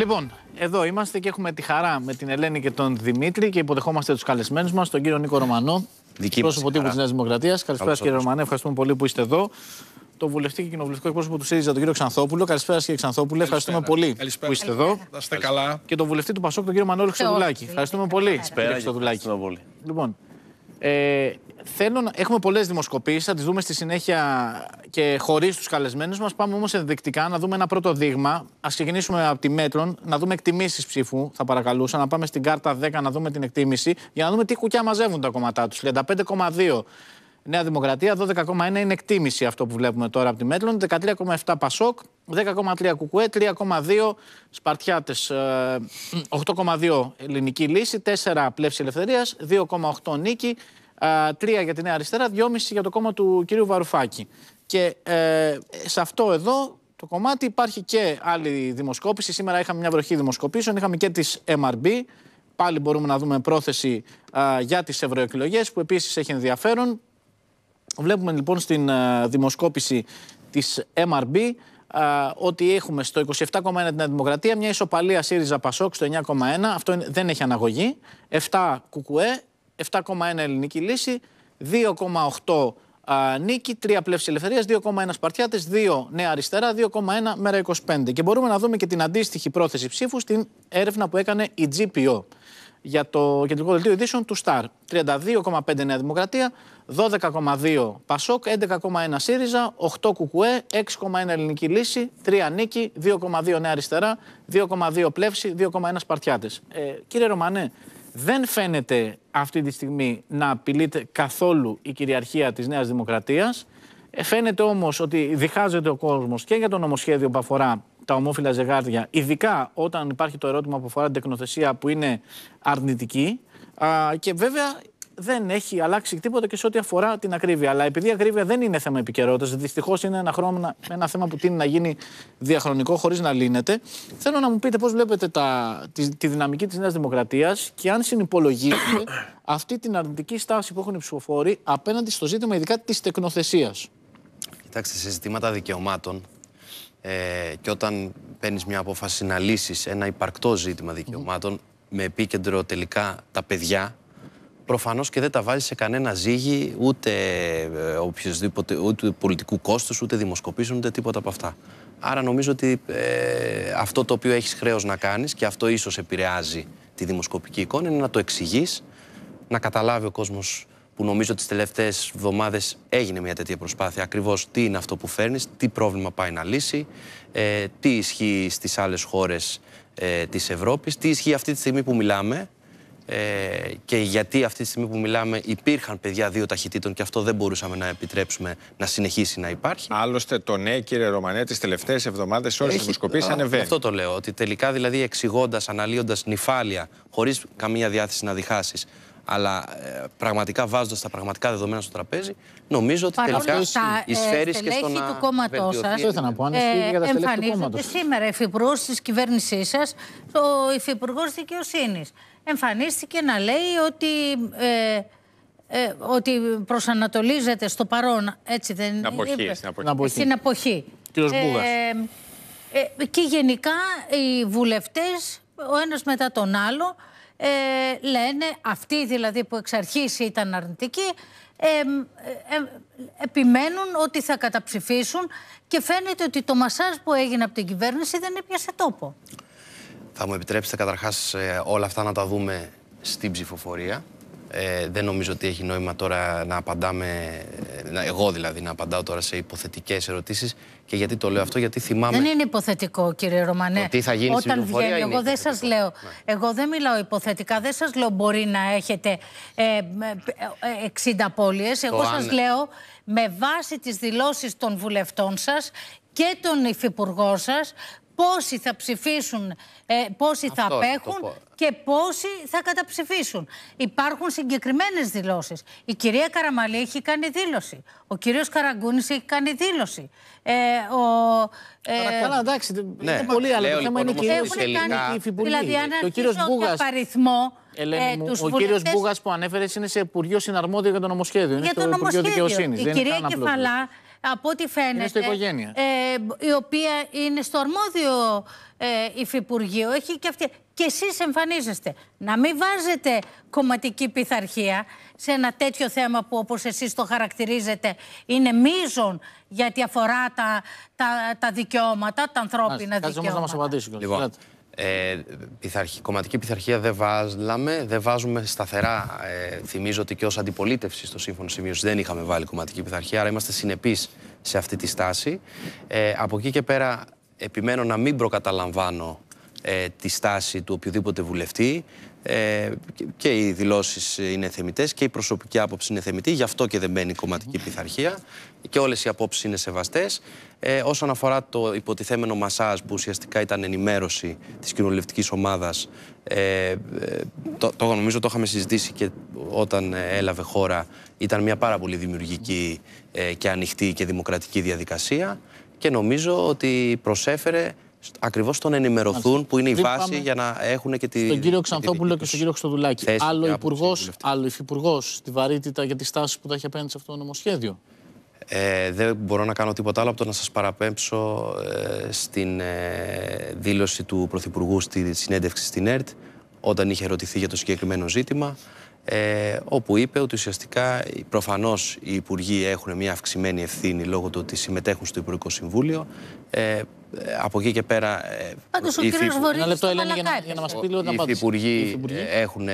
Λοιπόν, εδώ είμαστε και έχουμε τη χαρά με την Ελένη και τον Δημήτρη και υποδεχόμαστε τους καλεσμένους μας, τον κύριο Νίκο Ρωμανό, Δική πρόσωπο τύπου της Νέας Δημοκρατίας. Καλησπέρα κύριε Ρωμανέ, ευχαριστούμε πολύ που είστε εδώ. Το βουλευτή και κοινοβουλευτικό εκπρόσωπο του ΣΥΡΙΖΑ, τον κύριο Ξανθόπουλο. Καλησπέρα κύριε Ξανθόπουλο, ευχαριστούμε πολύ που είστε εδώ. Και τον βουλευτή του Πασόκ, τον κύριο Μανώλη Ευχαριστούμε πολύ. Ευχαριστούμε πολύ. Λοιπόν, ε, θέλω να... Έχουμε πολλές δημοσκοπήσεις, θα τις δούμε στη συνέχεια και χωρίς τους καλεσμένους μας. Πάμε όμως ενδεικτικά να δούμε ένα πρώτο δείγμα. Ας ξεκινήσουμε από τη μέτρων να δούμε εκτιμήσεις ψήφου, θα παρακαλούσα. Να πάμε στην κάρτα 10 να δούμε την εκτίμηση για να δούμε τι κουκιά μαζεύουν τα κόμματά τους. 35,2 Νέα Δημοκρατία, 12,1 είναι εκτίμηση αυτό που βλέπουμε τώρα από τη Μέτλον, 13,7 Πασόκ, 10,3 Κουκουέ, 3,2 Σπαρτιάτες, 8,2 ε, Ελληνική Λύση, 4 Πλεύση Ελευθερίας, 2,8 Νίκη, 3 ε, για τη Νέα Αριστερά, 2,5 για το κόμμα του κυρίου Βαρουφάκη. Και ε, σε αυτό εδώ το κομμάτι υπάρχει και άλλη δημοσκόπηση. Σήμερα είχαμε μια βροχή δημοσκοπήσεων, είχαμε και τις MRB, πάλι μπορούμε να δούμε πρόθεση για τις ευρωεκλογές, που επίσης έχει ενδιαφέρον. Βλέπουμε λοιπόν στην ε, δημοσκόπηση της MRB ε, ότι έχουμε στο 27,1 την Δημοκρατία μια ισοπαλία ΣΥΡΙΖΑ ΠΑΣΟΚ στο 9,1. Αυτό δεν έχει αναγωγή. 7 κουκουέ, 7,1 ελληνική λύση, 2,8 ε, νίκη, 3 πλεύση ελευθερίας, 2,1 Σπαρτιάτε, 2 νέα αριστερά, 2,1 μέρα 25. Και μπορούμε να δούμε και την αντίστοιχη πρόθεση ψήφου στην έρευνα που έκανε η GPO για το κεντρικό δελτίο ειδήσεων του ΣΤΑΡ. 32,5 Νέα Δημοκρατία, 12,2 Πασόκ, 11,1 ΣΥΡΙΖΑ, 8 Κουκουέ, 6,1 Ελληνική Λύση, 3 Νίκη, 2,2 Νέα Αριστερά, 2,2 Πλεύση, 2,1 Σπαρτιάτες. Ε, κύριε Ρωμανέ, δεν φαίνεται αυτή τη στιγμή να απειλείται καθόλου η κυριαρχία της Νέας Δημοκρατίας. Ε, φαίνεται όμως ότι διχάζεται ο κόσμος και για το νομοσχέδιο που αφορά τα ομόφυλα ζεγάρια, ειδικά όταν υπάρχει το ερώτημα που αφορά την τεκνοθεσία που είναι αρνητική. Α, και βέβαια δεν έχει αλλάξει τίποτα και σε ό,τι αφορά την ακρίβεια. Αλλά επειδή η ακρίβεια δεν είναι θέμα επικαιρότητας, δυστυχώς είναι ένα, χρόνο, ένα θέμα που τίνει να γίνει διαχρονικό χωρίς να λύνεται. Θέλω να μου πείτε πώς βλέπετε τα, τη, δυναμική της Νέας Δημοκρατίας και αν συνυπολογίζετε αυτή την αρνητική στάση που έχουν οι ψηφοφόροι απέναντι στο ζήτημα ειδικά της τεκνοθεσίας. Κοιτάξτε, σε ζητήματα δικαιωμάτων ε, και όταν παίρνεις μια απόφαση να λύσεις ένα υπαρκτό ζήτημα με επίκεντρο τελικά τα παιδιά προφανώς και δεν τα βάζει σε κανένα ζύγι ούτε ε, ούτε πολιτικού κόστους, ούτε δημοσκοπήσεων, ούτε τίποτα από αυτά. Άρα νομίζω ότι ε, αυτό το οποίο έχεις χρέος να κάνεις και αυτό ίσως επηρεάζει τη δημοσκοπική εικόνα είναι να το εξηγείς, να καταλάβει ο κόσμος που νομίζω τις τελευταίες εβδομάδες έγινε μια τέτοια προσπάθεια ακριβώς τι είναι αυτό που φέρνεις, τι πρόβλημα πάει να λύσει, ε, τι ισχύει στις άλλες χώρες ε, της Ευρώπης, τι ισχύει αυτή τη στιγμή που μιλάμε, ε, και γιατί αυτή τη στιγμή που μιλάμε υπήρχαν παιδιά δύο ταχυτήτων και αυτό δεν μπορούσαμε να επιτρέψουμε να συνεχίσει να υπάρχει. Άλλωστε το ναι, κύριε Ρωμανέ, τις τελευταίες εβδομάδες όλες τι δημοσκοπήσει ανεβαίνει. Αυτό το λέω. Ότι τελικά δηλαδή εξηγώντας, αναλύοντας νυφάλια, χωρίς καμία διάθεση να διχάσεις αλλά ε, πραγματικά βάζοντας τα πραγματικά δεδομένα στο τραπέζι, νομίζω ότι τελικά τελικά εισφέρει και στο να. του κόμματό σας. Αυτό ήθελα να πω. Αν ε, για τα στελέχη του Σήμερα υφυπουργός της κυβέρνησής σας, ο υφυπουργός δικαιοσύνης, εμφανίστηκε να λέει ότι. Ε, ε, ότι προσανατολίζεται στο παρόν, έτσι δεν είναι. στην αποχή. Στην αποχή. Ε, ε, και γενικά οι βουλευτές, ο ένας μετά τον άλλο, ε, λένε, αυτοί δηλαδή που εξ αρχής ήταν αρνητικοί, ε, ε, επιμένουν ότι θα καταψηφίσουν και φαίνεται ότι το μασάζ που έγινε από την κυβέρνηση δεν έπιασε τόπο. Θα μου επιτρέψετε καταρχάς ε, όλα αυτά να τα δούμε στην ψηφοφορία. Ε, δεν νομίζω ότι έχει νόημα τώρα να απαντάμε, εγώ δηλαδή, να απαντάω τώρα σε υποθετικές ερωτήσεις. Και γιατί το λέω αυτό, γιατί θυμάμαι. Δεν είναι υποθετικό, κύριε Ρωμανέ. τι θα γίνει Όταν βγαίνει, εγώ δεν σας λέω. Ναι. Εγώ δεν μιλάω υποθετικά, δεν σας λέω μπορεί να έχετε 60 ε, ε, ε, απώλειε. Εγώ αν... σας λέω με βάση τις δηλώσεις των βουλευτών σας και των υφυπουργό σας πόσοι θα ψηφίσουν, ε, πόσοι Αυτό θα απέχουν και πόσοι θα καταψηφίσουν. Υπάρχουν συγκεκριμένες δηλώσεις. Η κυρία Καραμαλή έχει κάνει δήλωση. Ο κύριος Καραγκούνης έχει κάνει δήλωση. Ε, ο, ε, καλά, εντάξει. Ναι. Είναι πολύ άλλο. Το θέμα είναι λοιπόν, και οι Δηλαδή, αν αρχίσω παριθμό. ο κύριο Μπούγα ε, που ανέφερες είναι σε Υπουργείο Συναρμόδιο για το νομοσχέδιο. Για το, νομοσχέδιο. Υπουργείο Δικαιοσύνης. Η κυρία Κεφαλά από ό,τι φαίνεται. Ε, η οποία είναι στο αρμόδιο ε, υφυπουργείο. Έχει και αυτή. Και εσείς εμφανίζεστε. Να μην βάζετε κομματική πειθαρχία σε ένα τέτοιο θέμα που όπως εσείς το χαρακτηρίζετε είναι μείζον γιατί αφορά τα, τα, τα δικαιώματα, τα ανθρώπινα δικαιώματα. Κάτσε όμως να μας απαντήσει. Λοιπόν. Ε, κομματική πειθαρχία δεν βάζαμε, δεν βάζουμε σταθερά. Ε, θυμίζω ότι και ως αντιπολίτευση στο σύμφωνο σημείο δεν είχαμε βάλει κομματική πειθαρχία, άρα είμαστε συνεπείς σε αυτή τη στάση. Ε, από εκεί και πέρα, επιμένω να μην προκαταλαμβάνω ε, τη στάση του οποιοδήποτε βουλευτή. Ε, και οι δηλώσεις είναι θεμητές και η προσωπική άποψη είναι θεμητή, γι' αυτό και δεν μπαίνει κομματική πειθαρχία και όλες οι απόψεις είναι σεβαστές. Ε, όσον αφορά το υποτιθέμενο μασάζ, που ουσιαστικά ήταν ενημέρωση της κοινοβουλευτικής ομάδας, ε, ε, το, το, νομίζω το είχαμε συζητήσει και όταν έλαβε χώρα. Ήταν μια πάρα πολύ δημιουργική ε, και ανοιχτή και δημοκρατική διαδικασία και νομίζω ότι προσέφερε ακριβώς το να ενημερωθούν, που είναι η βάση για να έχουν και τη. Στον κύριο Ξανθόπουλο και στον κύριο Χρυστοδουλάκη. Άλλο υπουργό, άλλο υφυπουργός, τη βαρύτητα για τη στάση που θα έχει απέναντι σε αυτό το νομοσχέδιο. Ε, δεν μπορώ να κάνω τίποτα άλλο από το να σας παραπέμψω ε, στην ε, δήλωση του Πρωθυπουργού στη συνέντευξη στην ΕΡΤ όταν είχε ερωτηθεί για το συγκεκριμένο ζήτημα ε, όπου είπε ότι ουσιαστικά προφανώς οι Υπουργοί έχουν μια αυξημένη ευθύνη λόγω του ότι συμμετέχουν στο Υπουργικό Συμβούλιο από εκεί και πέρα. να, Οι Υπουργοί έχουν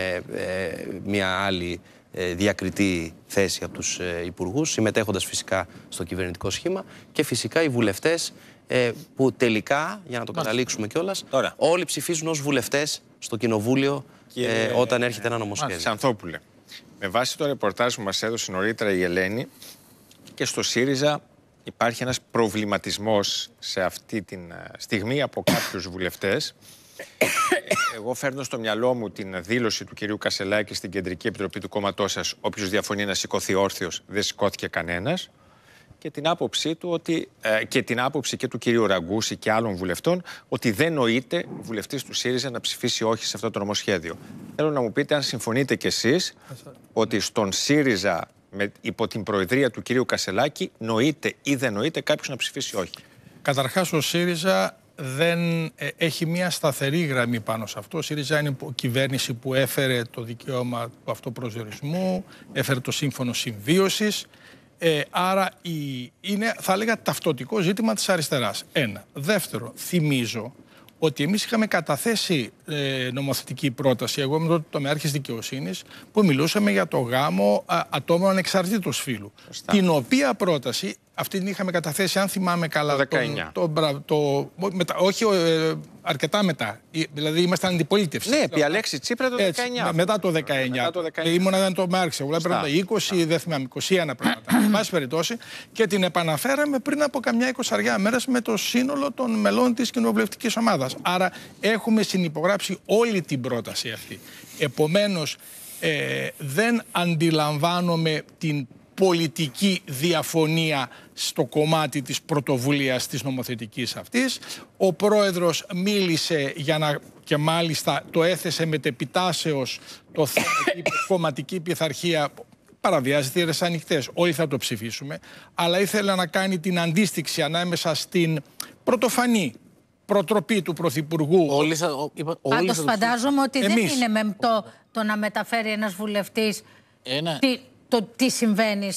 μια άλλη ε, διακριτή θέση από τους ε, υπουργούς, συμμετέχοντας φυσικά στο κυβερνητικό σχήμα και φυσικά οι βουλευτές ε, που τελικά, για να το καταλήξουμε κιόλας, όλοι ψηφίζουν ως βουλευτές στο κοινοβούλιο και... όταν έρχεται ένα νομοσχέδιο. Ξανθόπουλε, με βάση το ρεπορτάζ που μας έδωσε νωρίτερα η Ελένη και στο ΣΥΡΙΖΑ υπάρχει ένας προβληματισμός σε αυτή τη στιγμή από κάποιους βουλευτές εγώ φέρνω στο μυαλό μου την δήλωση του κυρίου Κασελάκη στην Κεντρική Επιτροπή του κόμματός σας. Όποιος διαφωνεί να σηκωθεί όρθιος, δεν σηκώθηκε κανένας. Και την άποψή του ότι, ε, και την άποψη και του κυρίου Ραγκούση και άλλων βουλευτών ότι δεν νοείται βουλευτής του ΣΥΡΙΖΑ να ψηφίσει όχι σε αυτό το νομοσχέδιο. Θέλω να μου πείτε αν συμφωνείτε κι εσείς ότι στον ΣΥΡΙΖΑ με, υπό την προεδρία του κυρίου Κασελάκη νοείται ή δεν νοείται κάποιος να ψηφίσει όχι. Καταρχάς ο ΣΥΡΙΖΑ δεν ε, έχει μια σταθερή γραμμή πάνω σε αυτό. Η ΣΥΡΙΖΑ είναι κυβέρνηση που έφερε το δικαίωμα του αυτοπροσδιορισμού, έφερε το σύμφωνο συμβίωσης. Ε, άρα είναι, θα λέγα, ταυτοτικό ζήτημα της αριστεράς. Ένα. Δεύτερο, θυμίζω ότι εμείς είχαμε καταθέσει ε, νομοθετική πρόταση, εγώ είμαι τότε Δικαιοσύνης, που μιλούσαμε για το γάμο ατόμων ανεξαρτήτως φύλου. Την οποία πρόταση αυτή την είχαμε καταθέσει, αν θυμάμαι καλά. Το 19. όχι ε, αρκετά μετά. Ε, δηλαδή ήμασταν αντιπολίτευση. Ναι, επί Τσίπρα το 19. μετά το 19. Μετά το 19. δεν ε, το με Εγώ τα 20, δεν θυμάμαι, 21 πράγματα. Εν πάση περιπτώσει. Και την επαναφέραμε πριν από καμιά εικοσαριά μέρες με το σύνολο των μελών της κοινοβουλευτικής ομάδας. Άρα έχουμε συνυπογράψει όλη την πρόταση αυτή. Επομένως, ε, δεν αντιλαμβάνομαι την πολιτική διαφωνία στο κομμάτι της πρωτοβουλίας της νομοθετικής αυτής. Ο πρόεδρος μίλησε για να και μάλιστα το έθεσε μετεπιτάσεως το θέμα κομματική πειθαρχία παραβιάζει θύρες ανοιχτές. Όλοι θα το ψηφίσουμε. Αλλά ήθελα να κάνει την αντίστοιξη ανάμεσα στην πρωτοφανή προτροπή του Πρωθυπουργού. Όλοι θα, Πάντως φαντάζομαι ότι δεν είναι μεμπτό το να μεταφέρει ένας βουλευτής ένα... βουλευτή το τι συμβαίνει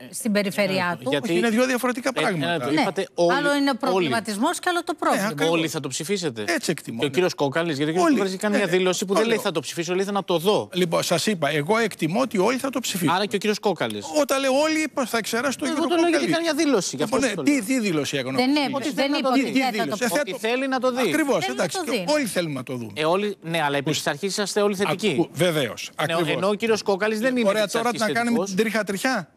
ε, στην περιφερειά ναι, του. Γιατί είναι δύο ε, διαφορετικά πράγματα. Ε, είπατε, όλοι, άλλο είναι ο προβληματισμός και άλλο το ναι, πρόβλημα. όλοι θα το ψηφίσετε. Έτσι εκτιμώ. Και ο κύριος Κόκαλης, γιατί ο κύριος Κόκαλη κάνει μια δήλωση που δεν λέει θα το ψηφίσω, λέει θα να το δω. Λοιπόν, σας είπα, εγώ εκτιμώ ότι όλοι θα το ψηφίσουν. Άρα και ο κύριος Κόκαλης. Όταν λέω όλοι, θα εξεράσει το ίδιο. Εγώ το λέω γιατί κάνει μια δήλωση. Λοιπόν, τι δήλωση έκανε. Δεν είπε ότι θέλει να το δει. Ακριβώς, εντάξει. Όλοι θέλουμε να το δούμε. Ε, ναι, αλλά επί της αρχής είσαστε όλοι θετικοί. Βεβαίω. Ενώ ο κύριος Κόκαλης δεν είναι. Ωραία, τώρα να κάνουμε την τρίχα τριχιά.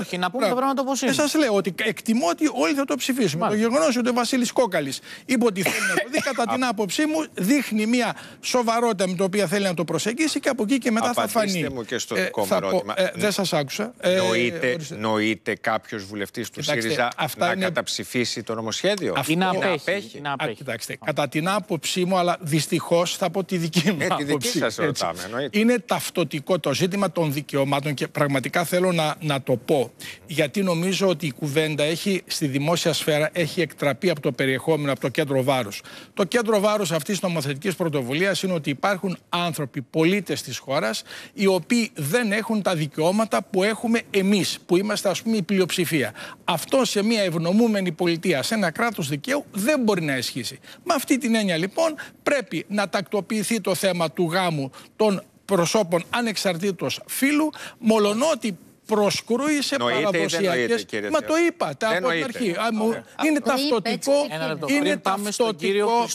Όχι, να πούμε τα το πράγμα ε, είναι. Σα λέω ότι εκτιμώ ότι όλοι θα το ψηφίσουμε. Το γεγονό ότι ο Βασίλη Κόκαλη είπε ότι θέλει να το δει, κατά την άποψή μου, δείχνει μια σοβαρότητα με την οποία θέλει να το προσεγγίσει και από εκεί και μετά θα φανεί. μου και στο ε, δικό μου ερώτημα. Ε, δεν σας άκουσα. Νοείται, νοείται κάποιος βουλευτής του ΣΥΡΙΖΑ να είναι... καταψηφίσει το νομοσχέδιο. Ή να απέχει. κοιτάξτε, κατά την άποψή μου, αλλά δυστυχώς θα πω τη δική μου άποψη. Είναι ταυτοτικό το ζήτημα των δικαιωμάτων και πραγματικά θέλω να το πω. Γιατί νομίζω ότι η κουβέντα έχει στη δημόσια σφαίρα έχει εκτραπεί από το περιεχόμενο, από το κέντρο βάρους. Το κέντρο βάρους αυτής της νομοθετικής πρωτοβουλίας είναι ότι υπάρχουν άνθρωποι, πολίτες της χώρας, οι οποίοι δεν έχουν τα δικαιώματα που έχουμε εμείς, που είμαστε ας πούμε η πλειοψηφία. Αυτό σε μια ευνομούμενη πολιτεία, σε ένα κράτος δικαίου, δεν μπορεί να ισχύσει. Με αυτή την έννοια λοιπόν πρέπει να τακτοποιηθεί το θέμα του γάμου των προσώπων ανεξαρτήτως φύλου, μολονότι προσκρούει σε παραδοσιακέ. Μα το είπα τα από την αρχή. Είναι ταυτοτικό... Είναι ταυτοτικό...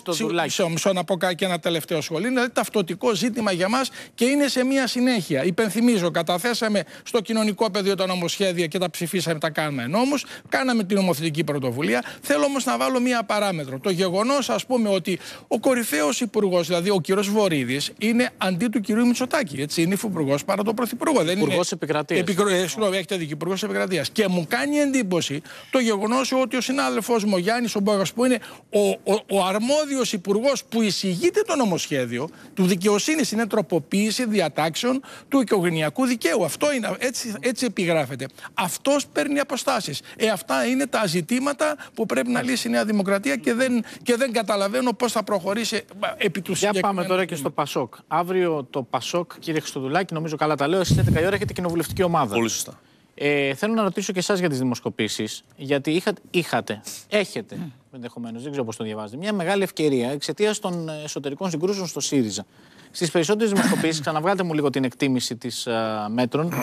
Μισό να πω και ένα τελευταίο σχολείο. Είναι ταυτοτικό ζήτημα για μας και είναι σε μία συνέχεια. Υπενθυμίζω, καταθέσαμε στο κοινωνικό πεδίο τα νομοσχέδια και τα ψηφίσαμε, τα κάναμε νόμους. κάναμε την νομοθετική πρωτοβουλία. Θέλω όμως να βάλω μία παράμετρο. Το γεγονός ας πούμε, ότι ο κορυφαίος υπουργός, δηλαδή ο κύριος Βορύδης, είναι αντί του κυρίου Μητσοτάκη. Έτσι, είναι υφυπουργός παρά τον πρωθυπουργό. Υπουργός επικρατείας συγγνώμη, έχετε δίκιο, Υπουργός Επικρατείας. Και μου κάνει εντύπωση το γεγονός ότι ο συνάδελφός μου, ο Γιάννης που είναι ο, ο, ο αρμόδιος υπουργός που εισηγείται το νομοσχέδιο του δικαιοσύνης, είναι τροποποίηση διατάξεων του οικογενειακού δικαίου. Αυτό είναι, έτσι, έτσι επιγράφεται. Αυτός παίρνει αποστάσεις. Ε, αυτά είναι τα ζητήματα που πρέπει να λύσει η Νέα Δημοκρατία και δεν, και δεν καταλαβαίνω πώς θα προχωρήσει επί του Για πάμε τώρα και στο Πασόκ. Αύριο το Πασόκ, κύριε Χρυστοδουλάκη, νομίζω καλά τα λέω, στις 11 η ώρα έχετε κοινοβουλευτική ομάδα. Ε, θέλω να ρωτήσω και εσάς για τις δημοσκοπήσεις. Γιατί είχατε, είχατε έχετε ενδεχομένως, δεν ξέρω πώς το διαβάζετε, μια μεγάλη ευκαιρία εξαιτίας των εσωτερικών συγκρούσεων στο ΣΥΡΙΖΑ. Στις περισσότερες δημοσκοπήσεις, ξαναβγάτε μου λίγο την εκτίμηση της μέτρων,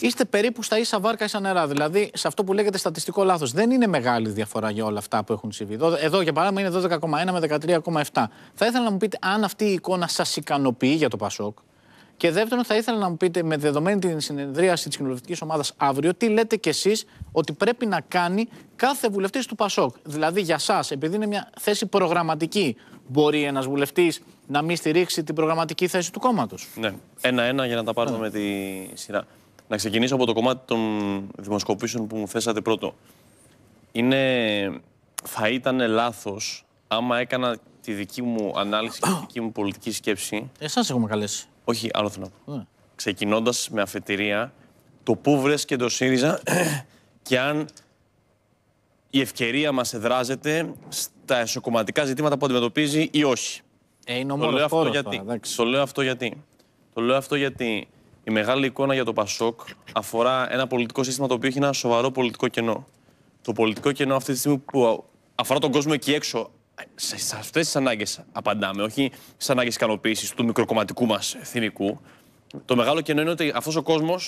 είστε περίπου στα ίσα βάρκα, ίσα νερά. Δηλαδή, σε αυτό που λέγεται στατιστικό λάθος, δεν είναι μεγάλη διαφορά για όλα αυτά που έχουν συμβεί. Εδώ, για παράδειγμα, είναι 12,1 με 13,7. Θα ήθελα να μου πείτε αν αυτή η εικόνα σας ικανοποιεί για το Πασόκ. Και δεύτερον, θα ήθελα να μου πείτε με δεδομένη την συνεδρίαση της κοινοβουλευτικής ομάδας αύριο, τι λέτε κι εσείς ότι πρέπει να κάνει κάθε βουλευτής του Πασόκ. Δηλαδή, για εσά, επειδή είναι μια θέση προγραμματική, μπορεί ένας βουλευτής να μην στηρίξει την προγραμματική θέση του κόμματος. Ναι, ένα-ένα για να τα πάρουμε ναι. με τη σειρά. Να ξεκινήσω από το κομμάτι των δημοσκοπήσεων που μου θέσατε πρώτο. Είναι... Θα ήταν λάθος άμα έκανα τη δική μου ανάλυση και τη δική μου πολιτική σκέψη. Εσάς έχουμε καλέσει. Όχι, άλλο θέλω να πω. Ναι. Ξεκινώντας με αφετηρία, το πού και το ΣΥΡΙΖΑ και αν η ευκαιρία μας εδράζεται στα εσωκομματικά ζητήματα που αντιμετωπίζει ή όχι. Ε, είναι το, λέω αυτό γιατί, τώρα, το λέω αυτό γιατί. Το λέω αυτό γιατί η οχι ε ειναι το λεω αυτο γιατι το λεω εικόνα για το Πασόκ αφορά ένα πολιτικό σύστημα το οποίο έχει ένα σοβαρό πολιτικό κενό. Το πολιτικό κενό αυτή τη στιγμή που αφορά τον κόσμο εκεί έξω, σε, αυτές τις ανάγκες απαντάμε, όχι στις ανάγκες ικανοποίησης του μικροκομματικού μας θυμικού. Το μεγάλο κενό είναι ότι αυτός ο κόσμος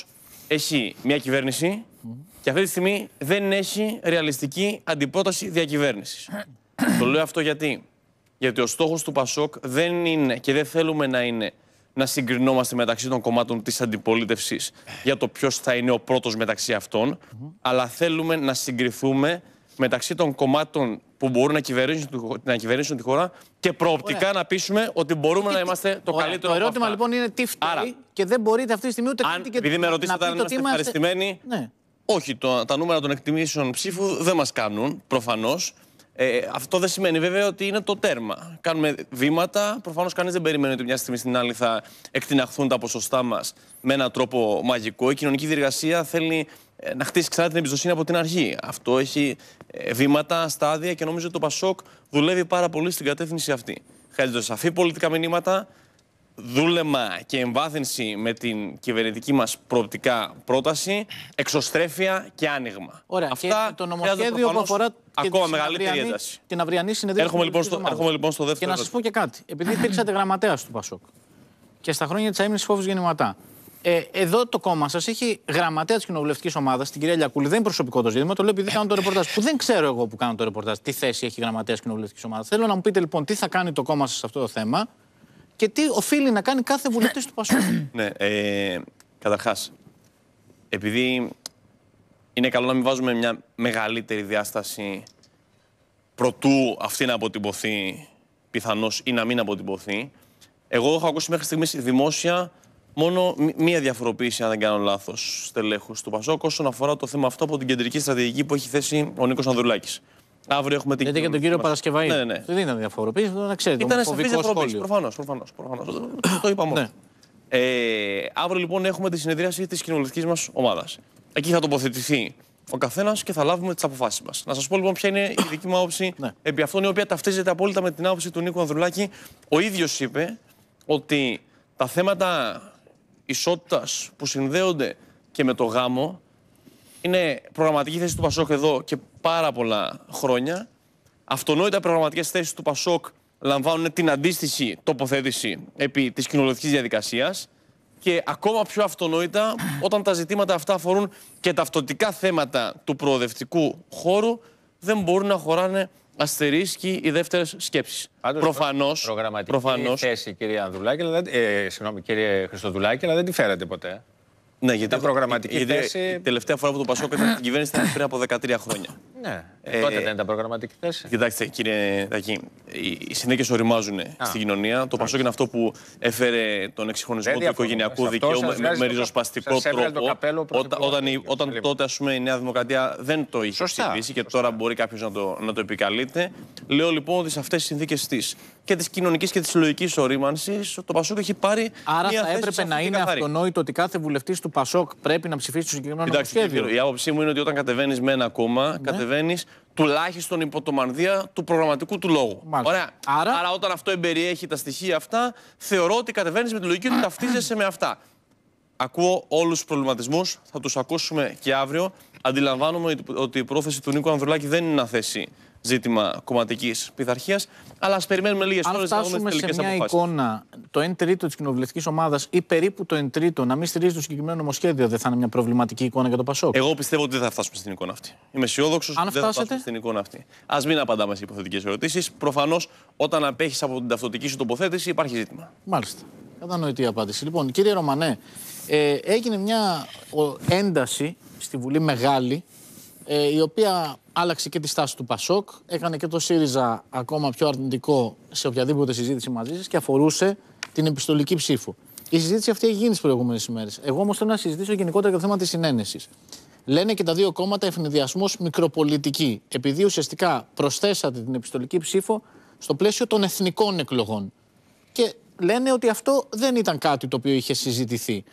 έχει μια κυβέρνηση και αυτή τη στιγμή δεν έχει ρεαλιστική αντιπρόταση διακυβέρνησης. Το λέω αυτό γιατί. Γιατί ο στόχος του Πασόκ δεν είναι και δεν θέλουμε να είναι να συγκρινόμαστε μεταξύ των κομμάτων της αντιπολίτευσης για το ποιος θα είναι ο πρώτος μεταξύ αυτών, αλλά θέλουμε να συγκριθούμε μεταξύ των κομμάτων που μπορούν να κυβερνήσουν, να κυβερνήσουν τη χώρα και προοπτικά να πείσουμε ότι μπορούμε να είμαστε το Ωραία. καλύτερο. Το ερώτημα λοιπόν είναι τι φταίει και δεν μπορείτε αυτή τη στιγμή ούτε αν, και Επειδή με ρωτήσατε αν είμαστε ευχαριστημένοι, ναι. όχι, το, τα νούμερα των εκτιμήσεων ψήφου δεν μας κάνουν προφανώς. Ε, αυτό δεν σημαίνει βέβαια ότι είναι το τέρμα. Κάνουμε βήματα. Προφανώς κανείς δεν περιμένει ότι μια στιγμή στην άλλη θα εκτιναχθούν τα ποσοστά μας με έναν τρόπο μαγικό. Η κοινωνική διεργασία θέλει ε, να χτίσει ξανά την εμπιστοσύνη από την αρχή. Αυτό έχει ε, βήματα, στάδια και νομίζω ότι το Πασόκ δουλεύει πάρα πολύ στην κατεύθυνση αυτή. Χρειάζεται σαφή πολιτικά μηνύματα, δούλεμα και εμβάθυνση με την κυβερνητική μας προοπτικά πρόταση, εξωστρέφεια και άνοιγμα. Ωραία, Αυτά και το νομοσχέδιο που αφορά ακόμα μεγαλύτερη αυριανή, ένταση. Την αυριανή Έρχομαι, λοιπόν στο, έρχομαι λοιπόν στο δεύτερο. Και να σας πω και κάτι. Επειδή υπήρξατε γραμματέας του Πασόκ και στα χρόνια της άμυνη φόβου γεννηματά, ε, εδώ το κόμμα σας έχει γραμματέα της κοινοβουλευτικής ομάδας, την κυρία Λιακούλη. Δεν είναι προσωπικό το ζήτημα, το λέω επειδή κάνω το ρεπορτάζ. Που δεν ξέρω εγώ που κάνω το ρεπορτάζ τι θέση έχει γραμματέα της κοινοβουλευτικής ομάδας. Θέλω να μου πείτε λοιπόν τι θα κάνει το κόμμα σας σε αυτό το θέμα και τι οφείλει να κάνει κάθε βουλευτής του Πασόκ. Ναι, ε, καταρχάς, επειδή είναι καλό να μην βάζουμε μια μεγαλύτερη διάσταση προτού αυτή να αποτυπωθεί πιθανώς ή να μην αποτυπωθεί. Εγώ έχω ακούσει μέχρι στιγμής δημόσια Μόνο μία διαφοροποίηση, αν δεν κάνω λάθος, στελέχου του Πασόκ όσον αφορά το θέμα αυτό από την κεντρική στρατηγική που έχει θέσει ο Νίκος Ανδρουλάκης. Αύριο έχουμε την. Γιατί για τον κύριο Παρασκευαή. Ναι, ναι, ναι. Δεν ήταν διαφοροποίηση, να ξέρετε. Ήταν σαφή διαφοροποίηση. Προφανώς. προφανώς. προφανώς. το είπαμε. Ναι. Ε, αύριο λοιπόν έχουμε τη συνεδρίαση της κοινοβουλευτικής μας ομάδας. Εκεί θα τοποθετηθεί ο καθένας και θα λάβουμε τις αποφάσεις μας. Να σας πω λοιπόν ποια είναι η δική μου άποψη ναι. επί αυτών, η οποία ταυτίζεται απόλυτα με την άποψη του Νίκο Ανδρουλάκη. Ο ίδιος είπε ότι τα θέματα ισότητας που συνδέονται και με το γάμο είναι προγραμματική θέση του Πασόκ εδώ και πάρα πολλά χρόνια. Αυτονόητα προγραμματικές θέσεις του Πασόκ λαμβάνουν την αντίστοιχη τοποθέτηση επί της κοινοβουλευτικής διαδικασίας. Και ακόμα πιο αυτονόητα, όταν τα ζητήματα αυτά αφορούν και τα αυτοτικά θέματα του προοδευτικού χώρου, δεν μπορούν να χωράνε Αστερίσκει οι δεύτερες σκέψεις. Προφανώ. Προγραμματική προφανώς. θέση, κύριε Ανδρουλάκη, δεν, ε, συγγνώμη, κύριε Χριστοδουλάκη, αλλά δεν τη φέρατε ποτέ. Ναι, γιατί τα προγραμματική η, θέση. τελευταία φορά που το Πασόκ ήταν στην κυβέρνηση ήταν πριν από 13 χρόνια. Ναι. Ε, ε, τότε δεν ήταν προγραμματική θέση. Κοιτάξτε, κύριε Δακή, οι συνθήκες οριμάζουν στην κοινωνία. Το Πασόκ είναι αυτό που έφερε τον εξυγχρονισμό του οικογενειακού δικαίου με, ριζοσπαστικό τρόπο. Όταν, τότε η Νέα Δημοκρατία δεν το είχε ψηφίσει και τώρα μπορεί κάποιος να το, επικαλείται. Λέω λοιπόν ότι σε αυτές τις συνθήκες της και της κοινωνικής και της συλλογικής ορίμανσης το Πασόκ έχει πάρει. Άρα θα έπρεπε να είναι αυτονόητο ότι κάθε βουλευτής του Πασόκ πρέπει να ψηφίσει το συγκεκριμένο νομοσχέδιο. Η άποψή μου είναι ότι όταν κατεβαίνεις με ένα κόμμα, ναι. κατεβαίνεις τουλάχιστον υπό το μανδύα του προγραμματικού του λόγου. Ωραία. Άρα... όταν αυτό εμπεριέχει τα στοιχεία αυτά, θεωρώ ότι κατεβαίνεις με τη λογική ότι ταυτίζεσαι με αυτά. Ακούω όλους τους προβληματισμούς, θα τους ακούσουμε και αύριο. Αντιλαμβάνομαι ότι η πρόθεση του Νίκο Ανδρουλάκη δεν είναι να θέσει ζήτημα κομματικής πειθαρχίας. Αλλά ας περιμένουμε λίγες ώρες να δούμε τις τελικές μια εικόνα, το 1 τρίτο της κοινοβουλευτικής ομάδας ή περίπου το 1 τρίτο να μην στηρίζει το συγκεκριμένο νομοσχέδιο, δεν θα είναι μια προβληματική εικόνα για το Πασόκ. Εγώ πιστεύω ότι δεν θα φτάσουμε στην εικόνα αυτή. Είμαι αισιόδοξος ότι δεν θα φτάσουμε στην εικόνα αυτή. Ας μην απαντάμε σε υποθετικές ερωτήσεις. Προφανώς όταν απέχεις από την ταυτοτική σου τοποθέτηση υπάρχει ζήτημα. Μάλιστα. Κατανοητή απάντηση. Λοιπόν, κύριε Ρωμανέ, ε, έγινε μια ένταση στη Βουλή μεγάλη, ε, η οποία άλλαξε και τη στάση του Πασόκ, έκανε και το ΣΥΡΙΖΑ ακόμα πιο αρνητικό σε οποιαδήποτε συζήτηση μαζί σας και αφορούσε την επιστολική ψήφο. Η συζήτηση αυτή έχει γίνει τις προηγούμενες ημέρες. Εγώ όμως θέλω να συζητήσω γενικότερα για το θέμα της συνένεσης. Λένε και τα δύο κόμματα ευνηδιασμός μικροπολιτική, επειδή ουσιαστικά προσθέσατε την επιστολική ψήφο στο πλαίσιο των εθνικών εκλογών. Και λένε ότι αυτό δεν ήταν κάτι το οποίο είχε συζητηθεί.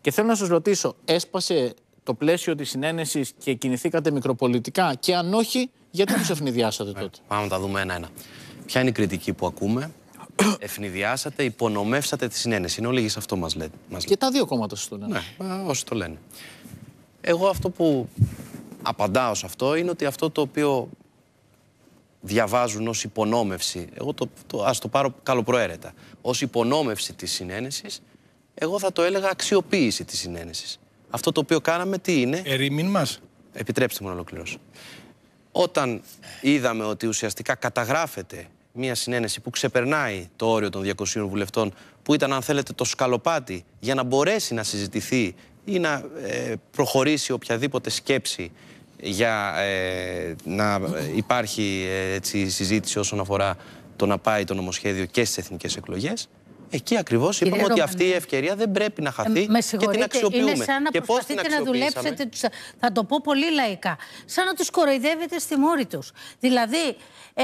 Και θέλω να σας ρωτήσω, έσπασε το πλαίσιο της συνένεσης και κινηθήκατε μικροπολιτικά, και αν όχι, γιατί τους ευνηδιάσατε τότε. Ε, πάμε να τα δούμε ένα-ένα. Ποια είναι η κριτική που ακούμε, ευνηδιάσατε, υπονομεύσατε τη συνένεση. Είναι όλοι σε αυτό μας λέτε. Μας και τα δύο κόμματα σου το λένε. Ναι, όσοι το λένε. Εγώ αυτό που απαντάω σε αυτό είναι ότι αυτό το οποίο διαβάζουν ως υπονόμευση, εγώ το, το, ας το πάρω καλοπροαίρετα, ως υπονόμευση της συνένεσης, εγώ θα το έλεγα αξιοποίηση της συνένεσης. Αυτό το οποίο κάναμε τι είναι. Ερήμην μας. Επιτρέψτε μου να ολοκληρώσω. Όταν είδαμε ότι ουσιαστικά καταγράφεται μια συνένεση που ξεπερνάει το όριο των 200 βουλευτών, που ήταν, αν θέλετε, το σκαλοπάτι για να μπορέσει να συζητηθεί ή να ε, προχωρήσει οποιαδήποτε σκέψη για ε, να ε, υπάρχει έτσι, συζήτηση όσον αφορά το να πάει το νομοσχέδιο και στις εθνικές εκλογές. Εκεί ακριβώς είπαμε ότι αυτή η ευκαιρία δεν πρέπει να χαθεί ε, και την αξιοποιούμε. Είναι σαν να και προσπαθείτε να δουλέψετε, τους. θα το πω πολύ λαϊκά, σαν να τους κοροϊδεύετε στη μόρη τους. Δηλαδή, ε,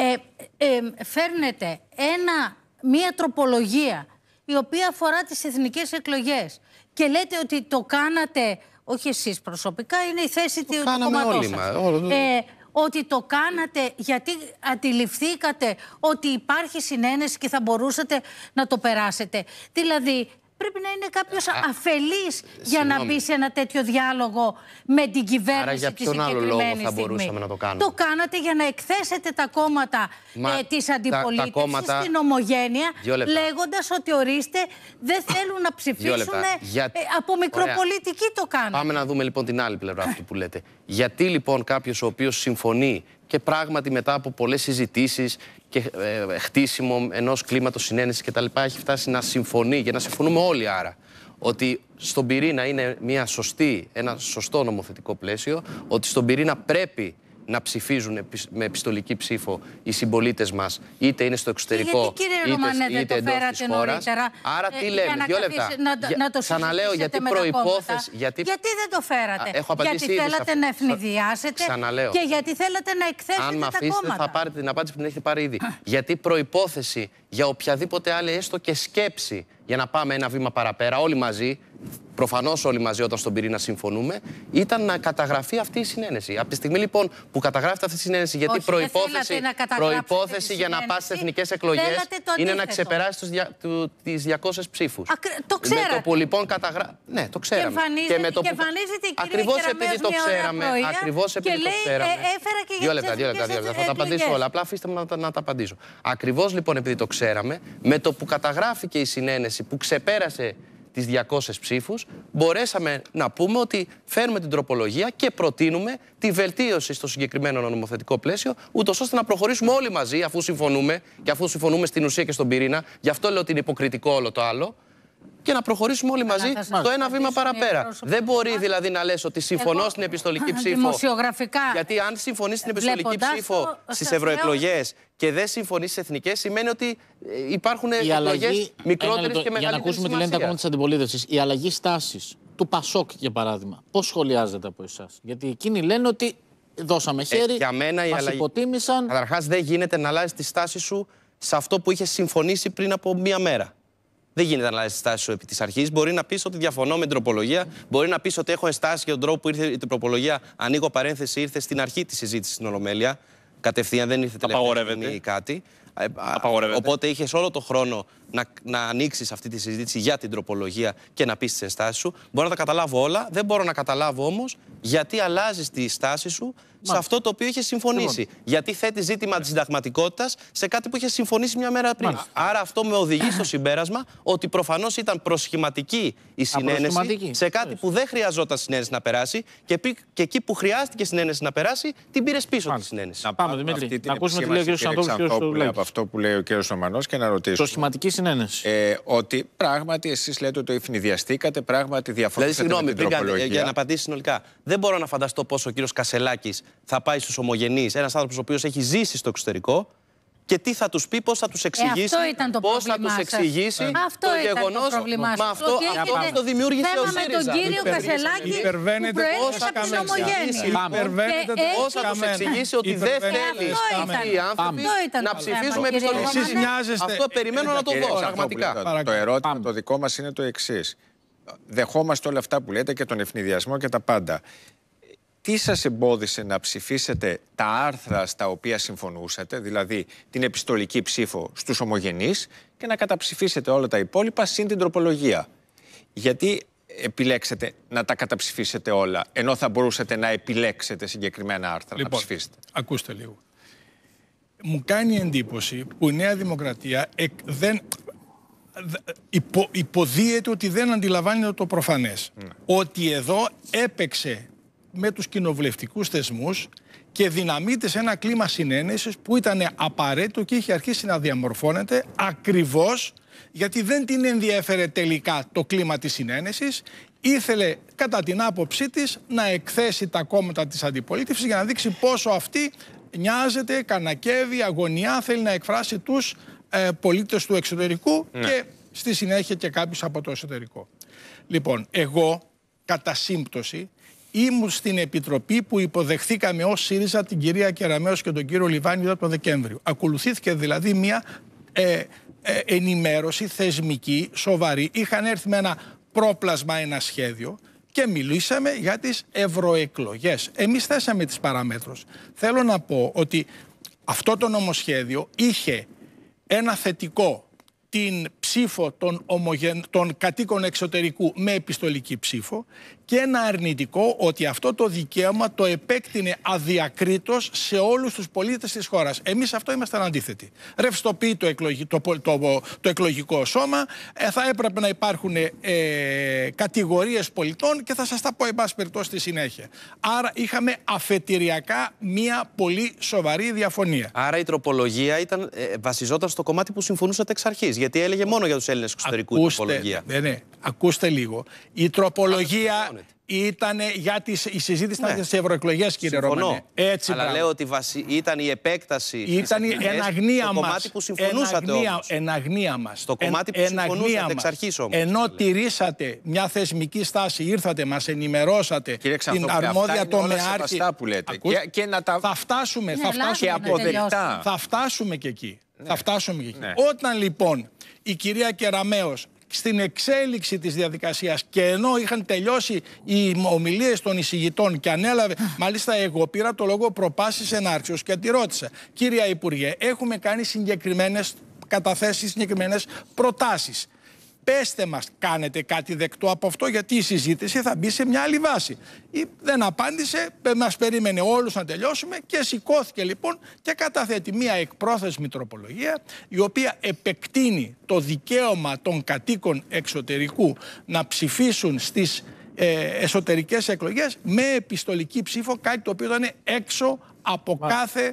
ε, φέρνετε ένα, μία τροπολογία η οποία αφορά τις εθνικές εκλογές και λέτε ότι το κάνατε, όχι εσείς προσωπικά, είναι η θέση του κομματός όλοι, ε, ότι το κάνατε γιατί αντιληφθήκατε ότι υπάρχει συνένεση και θα μπορούσατε να το περάσετε. Δηλαδή, πρέπει να είναι κάποιος αφελής για να μπει σε ένα τέτοιο διάλογο με την κυβέρνηση Άρα για ποιον άλλο λόγο θα στιγμή. μπορούσαμε να το κάνουμε. Το κάνατε για να εκθέσετε τα κόμματα ε, της αντιπολίτευση στην ομογένεια, λέγοντας ότι ορίστε δεν θέλουν να ψηφίσουν. Ε, από μικροπολιτική το κάνουν. Πάμε να δούμε λοιπόν την άλλη πλευρά αυτού που λέτε. Γιατί λοιπόν κάποιος ο οποίος συμφωνεί και πράγματι μετά από πολλές συζητήσεις και ε, ε χτίσιμο ενός κλίματος συνένεσης κτλ. έχει φτάσει να συμφωνεί και να συμφωνούμε όλοι άρα ότι στον πυρήνα είναι μια σωστή, ένα σωστό νομοθετικό πλαίσιο, ότι στον πυρήνα πρέπει να ψηφίζουν με επιστολική ψήφο οι συμπολίτες μας, είτε είναι στο εξωτερικό γιατί, κύριε είτε, Ρωμανέ, είτε, το εντός τη Άρα τι ε, λέμε, να δύο λεπτά. Να, για, να το Ξαναλέω γιατί προπόθεση. Γιατί... δεν το φέρατε. γιατί θέλατε να ευνηδιάσετε και γιατί θέλατε να εκθέσετε τα κόμματα. Αν με θα πάρετε την απάντηση που την έχετε πάρει ήδη. γιατί προπόθεση για οποιαδήποτε άλλη έστω και σκέψη για να πάμε ένα βήμα παραπέρα όλοι μαζί προφανώς όλοι μαζί όταν στον πυρήνα συμφωνούμε, ήταν να καταγραφεί αυτή η συνένεση. Από τη στιγμή λοιπόν που καταγράφεται αυτή η συνένεση, γιατί Όχι, προϋπόθεση, για να πας σε εθνικές εκλογές είναι να ξεπεράσει τι 200 ψήφου. Το ξέραμε Με το που λοιπόν καταγράφει. Ναι, το ξέραμε. Και, και με το που... η Ακριβώς επειδή το ξέραμε. Ακριβώς επειδή το ξέραμε. «Ε, έφερα και δύο λεπτά, δύο λεπτά, δύο λεπτά. Θα τα απαντήσω όλα. Απλά αφήστε μου να τα απαντήσω. Ακριβώς λοιπόν επειδή το ξέραμε, με το που καταγράφηκε η συνένεση που ξεπέρασε τις 200 ψήφους, μπορέσαμε να πούμε ότι φέρνουμε την τροπολογία και προτείνουμε τη βελτίωση στο συγκεκριμένο νομοθετικό πλαίσιο, ούτως ώστε να προχωρήσουμε όλοι μαζί, αφού συμφωνούμε και αφού συμφωνούμε στην ουσία και στον πυρήνα. Γι' αυτό λέω ότι είναι υποκριτικό όλο το άλλο και να προχωρήσουμε όλοι μαζί το ένα βήμα παραπέρα. Δεν μπορεί δηλαδή να λες ότι συμφωνώ στην επιστολική ψήφο. Γιατί αν συμφωνείς στην επιστολική ψήφο στι ευρωεκλογές και δεν συμφωνείς στις εθνικές, σημαίνει ότι ε, υπάρχουν εκλογέ μικρότερε και μεγαλύτερε. Για να ακούσουμε τι λένε τα κόμματα της αντιπολίτευσης. Η αλλαγή στάσης του Πασόκ, για παράδειγμα, πώς σχολιάζεται από εσάς. Γιατί εκείνοι λένε ότι δώσαμε ε, χέρι, ε, υποτίμησαν. Καταρχάς, δεν γίνεται να αλλάζεις τη στάση σου σε αυτό που είχες συμφωνήσει πριν από μία μέρα. Δεν γίνεται να αλλάζει τη σου επί της αρχής. Μπορεί να πεις ότι διαφωνώ με την τροπολογία. Μπορεί να πεις ότι έχω εστάσει για τον τρόπο που ήρθε η τροπολογία. Ανοίγω παρένθεση, ήρθε στην αρχή της συζήτησης στην Ολομέλεια. Κατευθείαν δεν ήρθε τελευταία ή κάτι. Ε, οπότε είχες όλο το χρόνο να, να ανοίξεις αυτή τη συζήτηση για την τροπολογία και να πεις τις ενστάσεις σου. Μπορώ να τα καταλάβω όλα. Δεν μπορώ να καταλάβω όμως γιατί αλλάζεις τη στάση σου σε αυτό το οποίο είχες συμφωνήσει. Λοιπόν. Γιατί θέτεις ζήτημα της συνταγματικότητας σε κάτι που είχες συμφωνήσει μια μέρα πριν. Μάλιστα. Άρα αυτό με οδηγεί στο συμπέρασμα ότι προφανώς ήταν προσχηματική η συνένεση σε κάτι που δεν χρειαζόταν συνένεση να περάσει και, και εκεί που χρειάστηκε συνένεση να περάσει, την πήρες πίσω τη συνένεση. Να πάμε, Δημήτρη. Να ακούσουμε τι λέει ο κ. Σαντόπουλο από αυτό που λέει ο κ. Σωμανό και να ρωτήσουμε. Προσχηματική συνένεση. Ε, ότι πράγματι εσείς λέτε ότι ευνηδιαστήκατε, πράγματι διαφωνήσατε. Δηλαδή, συγγνώμη, πριν για να απαντήσει συνολικά. Δεν μπορώ να φανταστώ πόσο ο κύριος Κασελάκης θα πάει στους ομογενείς, ένας άνθρωπος ο οποίος έχει ζήσει στο εξωτερικό, και τι θα τους πει, πώς θα τους ε, εξηγήσει. Ε, θα του εξηγήσει το γεγονό. Μα αυτό, ότι αυτό, το δημιούργησε ο ΣΥΡΙΖΑ. τον κύριο Κασελάκη που προέρχεται από την ομογένεια. Πώ θα τους εξηγήσει ότι δεν θέλει οι άνθρωποι να ψηφίζουμε επιστολή. Αυτό περιμένω να το δω πραγματικά. Το ερώτημα το δικό μας είναι το εξής. Δεχόμαστε όλα αυτά που λέτε και τον ευνηδιασμό και τα πάντα τι σας εμπόδισε να ψηφίσετε τα άρθρα στα οποία συμφωνούσατε, δηλαδή την επιστολική ψήφο στους ομογενείς και να καταψηφίσετε όλα τα υπόλοιπα συν την τροπολογία. Γιατί επιλέξετε να τα καταψηφίσετε όλα, ενώ θα μπορούσατε να επιλέξετε συγκεκριμένα άρθρα λοιπόν, να ψηφίσετε. ακούστε λίγο. Μου κάνει εντύπωση που η Νέα Δημοκρατία δεν, υπο, υποδίεται ότι δεν αντιλαμβάνεται το προφανές. Ναι. Ότι εδώ έπαιξε με τους κοινοβουλευτικούς θεσμούς και δυναμείται σε ένα κλίμα συνένεσης που ήταν απαραίτητο και είχε αρχίσει να διαμορφώνεται ακριβώς γιατί δεν την ενδιέφερε τελικά το κλίμα της συνένεσης ήθελε κατά την άποψή της να εκθέσει τα κόμματα της αντιπολίτευσης για να δείξει πόσο αυτή νοιάζεται, κανακεύει, αγωνιά, θέλει να εκφράσει τους ε, πολίτες του εξωτερικού ναι. και στη συνέχεια και κάποιους από το εσωτερικό. Λοιπόν, εγώ κατά σύμπτωση ήμουν στην επιτροπή που υποδεχθήκαμε ως ΣΥΡΙΖΑ την κυρία Κεραμέως και τον κύριο εδώ τον Δεκέμβριο. Ακολουθήθηκε δηλαδή μια ε, ε, ενημέρωση θεσμική, σοβαρή. Είχαν έρθει με ένα πρόπλασμα, ένα σχέδιο και μιλήσαμε για τις ευρωεκλογές. Εμείς θέσαμε τις παραμέτρους. Θέλω να πω ότι αυτό το νομοσχέδιο είχε ένα θετικό την ψήφο των, ομογεν... των κατοίκων εξωτερικού με επιστολική ψήφο και ένα αρνητικό ότι αυτό το δικαίωμα το επέκτηνε αδιακρίτως σε όλους τους πολίτες της χώρας. Εμείς αυτό ήμασταν αντίθετοι. Ρευστοποιεί το, το... το... το εκλογικό σώμα, ε, θα έπρεπε να υπάρχουν ε, κατηγορίες πολιτών και θα σας τα πω εν πάση περιπτώσει στη συνέχεια. Άρα είχαμε αφετηριακά μία πολύ σοβαρή διαφωνία. Άρα η τροπολογία ήταν, ε, βασιζόταν στο κομμάτι που συμφωνούσατε εξ αρχής, γιατί έλεγε μόνο μόνο για τους Έλληνες εξωτερικού η τροπολογία. Ναι, ναι, ακούστε λίγο. Η τροπολογία ήταν για τις, η συζήτηση ναι. στις ευρωεκλογές, κύριε Ρωμανέ. Έτσι, Αλλά πράγμα. λέω ότι βασι... ήταν η επέκταση. Ήταν η εναγνία μα. Το κομμάτι που συμφωνούσατε. Εναγνία, όμως. εναγνία μας. Το κομμάτι που συμφωνούσατε μας. εξ αρχή όμως. Ενώ τηρήσατε μια θεσμική στάση, ήρθατε, μας ενημερώσατε. την αρμόδια τομεάρχη. Αυτά που λέτε. και, και να τα... Θα φτάσουμε. θα, φτάσουμε και αποδεκτά. θα φτάσουμε και εκεί. Θα φτάσουμε εκεί. Ναι. Όταν λοιπόν η κυρία Κεραμέως στην εξέλιξη της διαδικασίας και ενώ είχαν τελειώσει οι ομιλίες των εισηγητών και ανέλαβε, μάλιστα εγώ πήρα το λόγο προπάσης ενάρξεως και τη ρώτησα «Κύρια Υπουργέ, έχουμε κάνει συγκεκριμένες καταθέσεις, συγκεκριμένες προτάσεις» πέστε μας κάνετε κάτι δεκτό από αυτό γιατί η συζήτηση θα μπει σε μια άλλη βάση. Ή δεν απάντησε, μας περίμενε όλους να τελειώσουμε και σηκώθηκε λοιπόν και καταθέτει μια εκπρόθεσμη τροπολογία η οποία επεκτείνει το δικαίωμα των κατοίκων εξωτερικού να ψηφίσουν στις ε, εσωτερικές εκλογές με επιστολική ψήφο, κάτι το οποίο ήταν έξω από κάθε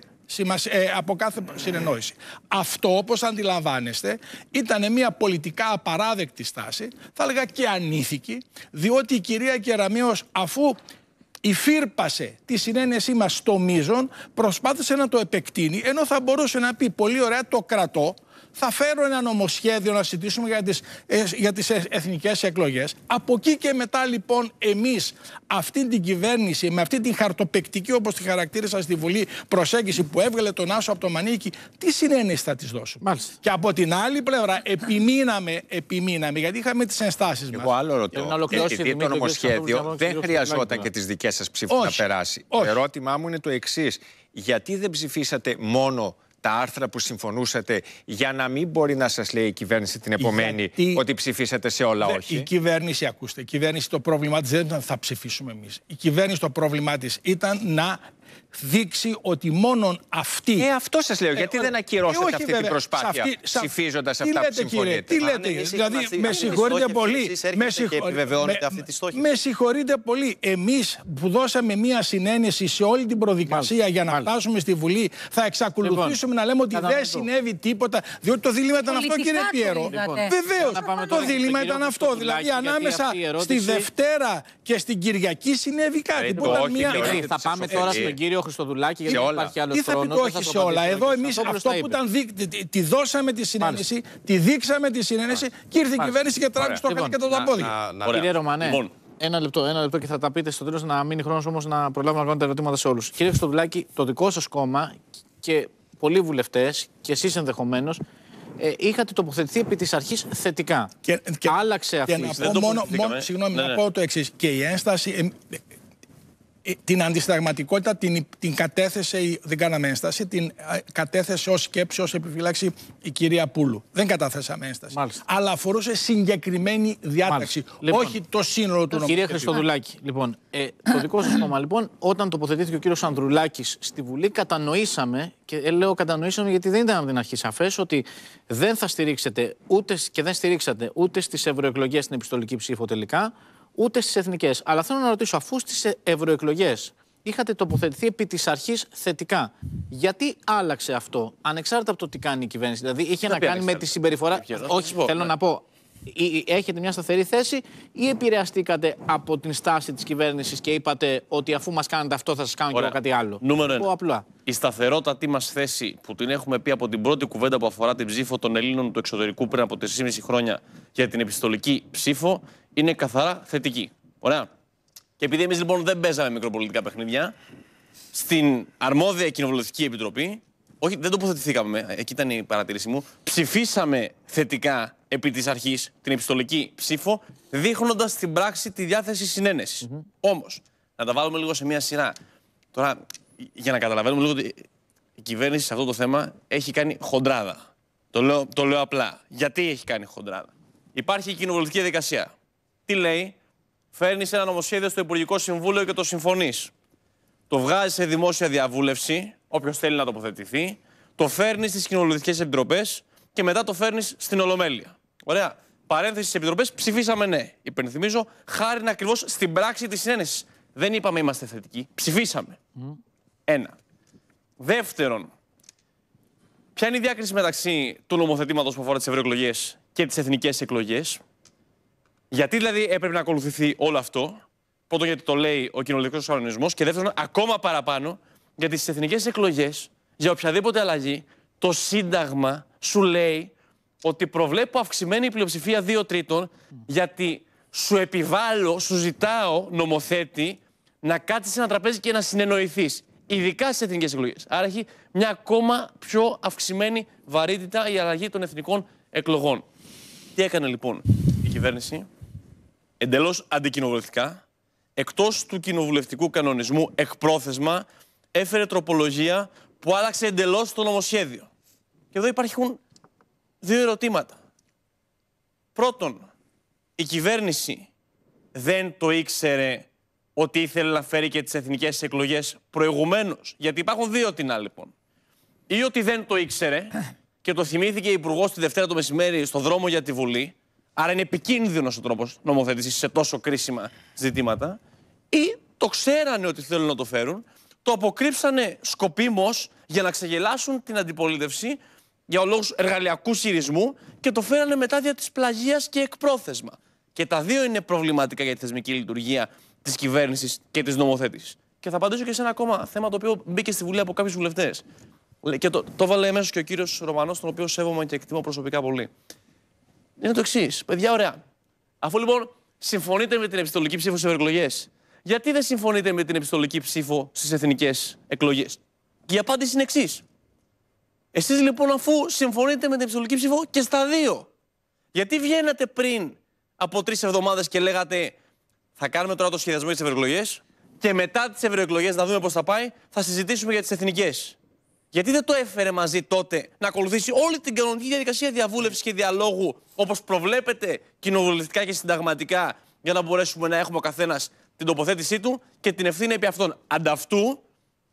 ε, από κάθε συνεννόηση. Αυτό, όπως αντιλαμβάνεστε, ήταν μια πολιτικά απαράδεκτη στάση, θα έλεγα και ανήθικη, διότι η κυρία Κεραμίος αφού υφύρπασε τη συνένεσή μας στο μείζον, προσπάθησε να το επεκτείνει, ενώ θα μπορούσε να πει πολύ ωραία το κρατό θα φέρω ένα νομοσχέδιο να συζητήσουμε για τις, ε, για τις εθνικές εκλογές. Από εκεί και μετά λοιπόν εμείς αυτή την κυβέρνηση με αυτή την χαρτοπεκτική όπως τη χαρακτήρισα στη Βουλή προσέγγιση που έβγαλε τον Άσο από το Μανίκη, τι συνένεση θα της δώσουμε. Μάλιστα. Και από την άλλη πλευρά επιμείναμε, επιμείναμε γιατί είχαμε τις ενστάσεις μας. Εγώ άλλο ρωτώ, ε, επειδή το νομοσχέδιο δεν χρειαζόταν και τις δικές σας ψήφους να περάσει. Το ερώτημά μου είναι το εξής. Γιατί δεν ψηφίσατε μόνο τα άρθρα που συμφωνούσατε για να μην μπορεί να σας λέει η κυβέρνηση την επομένη ότι ψηφίσατε σε όλα όχι. Η κυβέρνηση, ακούστε, η κυβέρνηση το πρόβλημά της δεν ήταν θα ψηφίσουμε εμείς. Η κυβέρνηση το πρόβλημά της ήταν να δείξει ότι μόνον αυτή. Ε, αυτό σας λέω. γιατί ε, δεν ακυρώσατε αυτή την προσπάθεια αυτή, ψηφίζοντα αυτά που συμφωνείτε. Τι λέτε, κύριε, δηλαδή, με συγχωρείτε πολύ. Με, με συγχωρείτε πολύ. Εμείς που δώσαμε μία συνένεση σε όλη την προδικασία για να φτάσουμε στη Βουλή, θα εξακολουθήσουμε λοιπόν, να λέμε ότι δεν συνέβη τίποτα. Διότι το δίλημα ήταν αυτό, κύριε Πιέρο. Βεβαίω. Το λοιπόν, δίλημα ήταν αυτό. Δηλαδή, ανάμεσα στη Δευτέρα και στην Κυριακή συνέβη κάτι. Λοιπόν, θα πάμε τώρα στον κύριο Χριστοδουλάκη, γιατί δεν υπάρχει άλλος χρόνο. Όχι σε όλα. Εδώ εμείς αυτό που ήταν. Τη δώσαμε τη συνένεση, τη δείξαμε τη συνένεση και ήρθε η κυβέρνηση και τράβηξε το κάτω και το ταπόδι. Λοιπόν, Κύριε Ρωμανέ, λοιπόν. ένα λεπτό, ένα λεπτό και θα τα πείτε στο τέλος να μείνει χρόνος όμως να προλάβουμε να κάνουμε τα ερωτήματα σε όλους. Κύριε Χριστοδουλάκη, το δικό σας κόμμα και πολλοί βουλευτές και εσείς ενδεχομένως ε, είχατε τοποθετηθεί επί της αρχής θετικά. Και, Άλλαξε αυτή η στιγμή. Συγγνώμη, ναι, να ναι. πω το εξής. Και η ένσταση. Ε, την αντισταγματικότητα την, την κατέθεσε, δεν κάναμε ένσταση, την κατέθεσε ως σκέψη, ως επιφυλάξη η κυρία Πούλου. Δεν καταθέσαμε ένσταση. Μάλιστα. Αλλά αφορούσε συγκεκριμένη διάταξη, λοιπόν, όχι το σύνολο του νομοθετήριου. Κυρία Χριστοδουλάκη, λοιπόν, ε, το δικό σας κόμμα, λοιπόν, όταν τοποθετήθηκε ο κύριος Ανδρουλάκης στη Βουλή, κατανοήσαμε, και ε, λέω κατανοήσαμε γιατί δεν ήταν από την αρχή σαφές ότι δεν θα στηρίξετε ούτε και δεν στηρίξατε ούτε στις ευρωεκλογές την επιστολική ψήφο τελικά, ούτε στις εθνικές. Αλλά θέλω να ρωτήσω, αφού στις ευρωεκλογές είχατε τοποθετηθεί επί της αρχής θετικά, γιατί άλλαξε αυτό, ανεξάρτητα από το τι κάνει η κυβέρνηση. Δηλαδή, είχε να κάνει με τη συμπεριφορά. Όχι, θέλω ναι. να πω. Έχετε μια σταθερή θέση ή επηρεαστήκατε από την στάση της κυβέρνησης και είπατε ότι αφού μας κάνετε αυτό, θα σας κάνω Ωραία. και κάτι άλλο. Νούμερο ένα. Απλά. Η σταθερότατη μας θέση που την έχουμε πει από την πρώτη κουβέντα που αφορά την ψήφο των Ελλήνων του εξωτερικού πριν από 3,5 χρόνια για την επιστολική ψήφο είναι καθαρά θετική. Ωραία. Και επειδή εμείς λοιπόν δεν παίζαμε μικροπολιτικά παιχνίδια, στην αρμόδια κοινοβουλευτική επιτροπή, όχι, δεν τοποθετηθήκαμε, εκεί ήταν η παρατήρηση μου, ψηφίσαμε θετικά επί της αρχής την επιστολική ψήφο, δείχνοντας στην πράξη τη διάθεση συνένεσης. Mm Όμως, να τα βάλουμε λίγο σε μία σειρά. Τώρα, για να καταλαβαίνουμε λίγο ότι η κυβέρνηση σε αυτό το θέμα έχει κάνει χοντράδα. Το λέω, το λέω απλά. Γιατί έχει κάνει χοντράδα. Υπάρχει η κοινοβουλευτική διαδικασία. Τι λέει, φέρνεις ένα νομοσχέδιο στο Υπουργικό Συμβούλιο και το συμφωνείς. Το βγάζει σε δημόσια διαβούλευση, όποιος θέλει να τοποθετηθεί, το φέρνεις στις κοινοβουλευτικές επιτροπές και μετά το φέρνεις στην Ολομέλεια. Ωραία. Παρένθεση στις επιτροπές, ψηφίσαμε ναι. Υπενθυμίζω, χάρη ακριβώς στην πράξη της συνένεσης. Δεν είπαμε είμαστε θετικοί. Ψηφίσαμε. Mm. Ένα. Δεύτερον, ποια είναι η διάκριση μεταξύ του νομοθετήματος που αφορά τις ευρωεκλογές και τις εθνικές εκλογές. Γιατί δηλαδή έπρεπε να ακολουθηθεί όλο αυτό, πρώτον γιατί το λέει ο κοινωνικός οργανισμό και δεύτερον ακόμα παραπάνω γιατί στις εθνικές εκλογές, για οποιαδήποτε αλλαγή, το Σύνταγμα σου λέει ότι προβλέπω αυξημένη πλειοψηφία δύο τρίτων, γιατί σου επιβάλλω, σου ζητάω νομοθέτη να κάτσεις σε ένα τραπέζι και να συνεννοηθείς. Ειδικά στις εθνικές εκλογές. Άρα έχει μια ακόμα πιο αυξημένη βαρύτητα η αλλαγή των εθνικών εκλογών. Τι έκανε λοιπόν η κυβέρνηση, εντελώς αντικοινοβουλευτικά, εκτός του κοινοβουλευτικού κανονισμού εκπρόθεσμα, έφερε τροπολογία που άλλαξε εντελώς το νομοσχέδιο. Και εδώ υπάρχουν δύο ερωτήματα. Πρώτον, η κυβέρνηση δεν το ήξερε ότι ήθελε να φέρει και τις εθνικές εκλογές προηγουμένως. Γιατί υπάρχουν δύο τεινά λοιπόν. Ή ότι δεν το ήξερε και το θυμήθηκε η Υπουργός τη Δευτέρα το μεσημέρι στον δρόμο για τη Βουλή Άρα είναι επικίνδυνος ο τρόπος νομοθέτησης σε τόσο κρίσιμα ζητήματα. Ή το ξέρανε ότι θέλουν να το φέρουν, το αποκρύψανε σκοπίμως για να ξεγελάσουν την αντιπολίτευση για λόγους εργαλειακού σειρισμού και το φέρανε μετά δια της πλαγίας και εκπρόθεσμα. Και τα δύο είναι προβληματικά για τη θεσμική λειτουργία της κυβέρνησης και της νομοθέτησης. Και θα απαντήσω και σε ένα ακόμα θέμα το οποίο μπήκε στη Βουλή από κάποιους βουλευτές. Και το, το βάλε εμέσω και ο κύριος Ρωμανός, τον οποίο σέβομαι και εκτιμώ προσωπικά πολύ είναι το εξής. Παιδιά, ωραία. Αφού λοιπόν συμφωνείτε με την επιστολική ψήφο στις ευρωεκλογές, γιατί δεν συμφωνείτε με την επιστολική ψήφο στις εθνικές εκλογές. Και η απάντηση είναι εξής. Εσείς λοιπόν, αφού συμφωνείτε με την επιστολική ψήφο και στα δύο, γιατί βγαίνατε πριν από τρεις εβδομάδες και λέγατε θα κάνουμε τώρα το σχεδιασμό για τις ευρωεκλογές και μετά τις ευρωεκλογές να δούμε πώς θα πάει, θα συζητήσουμε για τις εθνικές γιατί δεν το έφερε μαζί τότε να ακολουθήσει όλη την κανονική διαδικασία διαβούλευσης και διαλόγου όπως προβλέπεται κοινοβουλευτικά και συνταγματικά, για να μπορέσουμε να έχουμε ο καθένας την τοποθέτησή του και την ευθύνη επί αυτών. Ανταυτού,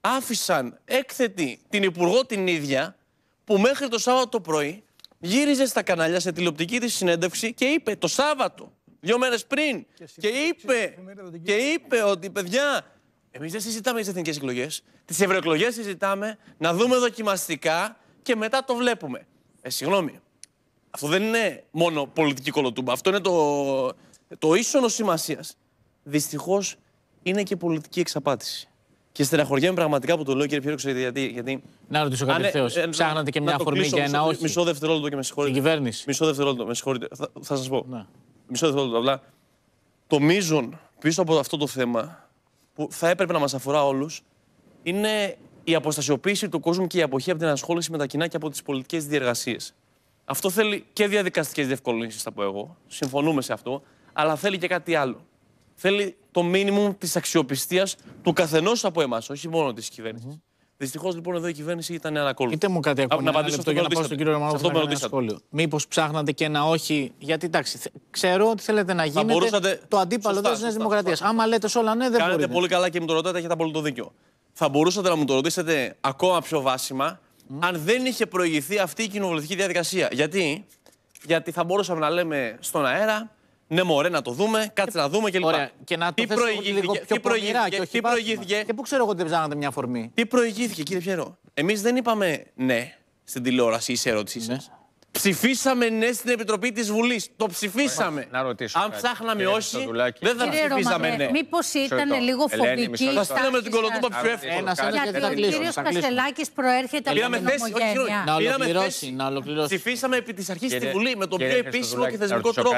άφησαν έκθετη την Υπουργό την ίδια, που μέχρι το Σάββατο το πρωί γύριζε στα κανάλια σε τηλεοπτική της συνέντευξη και είπε το Σάββατο, δύο μέρες πριν, και, και, είπε, και είπε ότι παιδιά, Εμείς δεν συζητάμε τις εθνικές εκλογές. Τις ευρωεκλογές συζητάμε να δούμε δοκιμαστικά και μετά το βλέπουμε. Ε, συγγνώμη. Αυτό δεν είναι μόνο πολιτική κολοτούμπα. Αυτό είναι το, το ίσονο σημασίας. Δυστυχώς είναι και πολιτική εξαπάτηση. Και στεναχωριέμαι πραγματικά που το λέω, κύριε Πιέρο, γιατί. γιατί... Να ρωτήσω κάτι ευθέως. Ε, ε Ψάχνατε και μια αφορμή για ένα όχι. Μισό δευτερόλεπτο και με συγχωρείτε. κυβέρνηση. Μισό δευτερόλεπτο, με συγχωρείτε. Θα, θα σας πω. Να. Μισό δευτερόλεπτο απλά. Το μείζον πίσω από αυτό το θέμα που θα έπρεπε να μας αφορά όλους είναι η αποστασιοποίηση του κόσμου και η αποχή από την ασχόληση με τα κοινά και από τις πολιτικές διεργασίες. Αυτό θέλει και διαδικαστικές διευκολύνσεις, θα πω εγώ. Συμφωνούμε σε αυτό. Αλλά θέλει και κάτι άλλο. Θέλει το μήνυμα της αξιοπιστίας του καθενός από εμάς, όχι μόνο της κυβέρνησης. Δυστυχώς λοιπόν εδώ η κυβέρνηση ήταν ανακόλουθη. Πείτε μου κάτι ακόμα. Να για να πάω στον κύριο Ρωμανό που σχόλιο. Μήπως ψάχνατε και να όχι, γιατί εντάξει, ξέρω ότι θέλετε να γίνετε το αντίπαλο της Νέας Δημοκρατία. Άμα λέτε σε όλα ναι, δεν Κάνετε πολύ καλά και μου το ρωτάτε, έχετε απόλυτο δίκιο. Θα μπορούσατε να μου το ρωτήσετε ακόμα πιο βάσιμα, αν δεν είχε προηγηθεί αυτή η κοινοβουλευτική διαδικασία. Γιατί, γιατί θα μπορούσαμε να λέμε στον αέρα, ναι, μωρέ, να το δούμε, κάτσε να δούμε κλπ. Ωραία. Και να το τι προηγήθηκε, τι προηγήθηκε, και, προηγήθηκε. και πού ξέρω εγώ ότι δεν ψάχνατε μια φορμή, Τι προηγήθηκε, κύριε Πιέρο. Εμείς δεν είπαμε ναι στην τηλεόραση ή σε ερώτησή ναι. σας. Ψηφίσαμε ναι στην Επιτροπή της Βουλής. Το ψηφίσαμε. Να ρωτήσω. Αν ψάχναμε όχι, δεν θα ψηφίσαμε ε, ναι. Μήπως ήταν λίγο φοβική. Θα στείλαμε την κολοτούπα πιο εύκολα. Γιατί ο κύριο Κασελάκης προέρχεται από την Ελλάδα. Να ολοκληρώσει. Ψηφίσαμε επί της αρχής στη Βουλή με τον πιο επίσημο και θεσμικό τρόπο.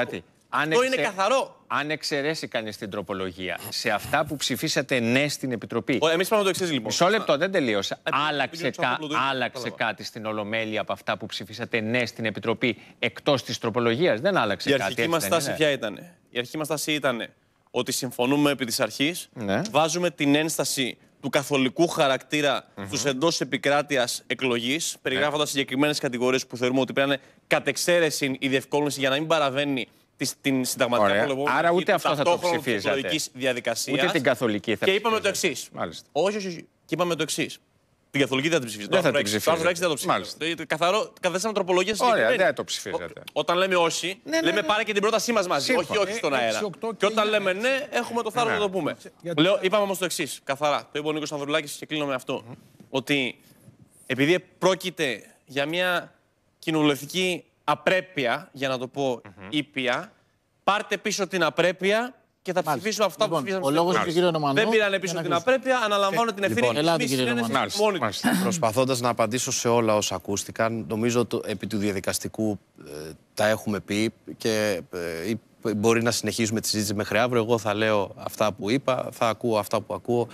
Αν είναι καθαρό. Αν εξαιρέσει κανείς την τροπολογία σε αυτά που ψηφίσατε ναι στην Επιτροπή. Εμείς πάμε το εξής λοιπόν. Μισό λεπτό, δεν τελείωσα. Ε, άλλαξε, κα... άλλαξε κάτι στην Ολομέλεια από αυτά που ψηφίσατε ναι στην Επιτροπή εκτός της τροπολογίας. Δεν άλλαξε Η κάτι. Η αρχική μα στάση ποια ήταν. Η αρχική μας στάση ήταν ότι συμφωνούμε επί της αρχής. Ναι. Βάζουμε την ένσταση του καθολικού χαρακτήρα mm -hmm. στους εντός επικράτειας εκλογής, ναι. περιγράφοντας συγκεκριμένες κατηγορίες που θεωρούμε ότι πρέπει να είναι κατεξαίρεση η διευκόλυνση για να μην παραβαίνει την συνταγματικά Ωραία. Άρα ούτε αυτό θα το ψηφίζατε. διαδικασία. Ούτε την καθολική θα Και είπαμε το εξή. Όχι, όχι, όχι. Και είπαμε το εξής. Την καθολική δεν θα την ψηφίσετε. Δεν θα την ψηφίζετε. Το 6 δεν το ψηφίσετε. Ε, καθαρό, καθέσαμε τροπολογία στην Ωραία, δεν το ψηφίζετε. όταν λέμε όχι, ναι, ναι, λέμε ναι. πάρε και την πρότασή μας μαζί. Όχι, όχι στον ε, αέρα. και όταν λέμε ναι, έχουμε το θάρρος να το πούμε. είπαμε όμως το εξής, καθαρά. Το είπε ο Νίκος Ανδρουλάκης και κλείνω με αυτό. Ότι επειδή πρόκειται για μια κοινοβουλευτική απρέπεια, για να το πω mm ήπια. Πάρτε πίσω την απρέπεια και θα ψηφίσουμε αυτά λοιπόν, που ψηφίσαμε. Ο λόγος του Νομανού. Δεν πήραν πίσω την απρέπεια, αναλαμβάνω ε, την ευθύνη λοιπόν, της Προσπαθώντας να απαντήσω σε όλα όσα ακούστηκαν, νομίζω ότι επί του διαδικαστικού ε, τα έχουμε πει και ε, μπορεί να συνεχίσουμε τη συζήτηση μέχρι αύριο. Εγώ θα λέω αυτά που είπα, θα ακούω αυτά που ακούω.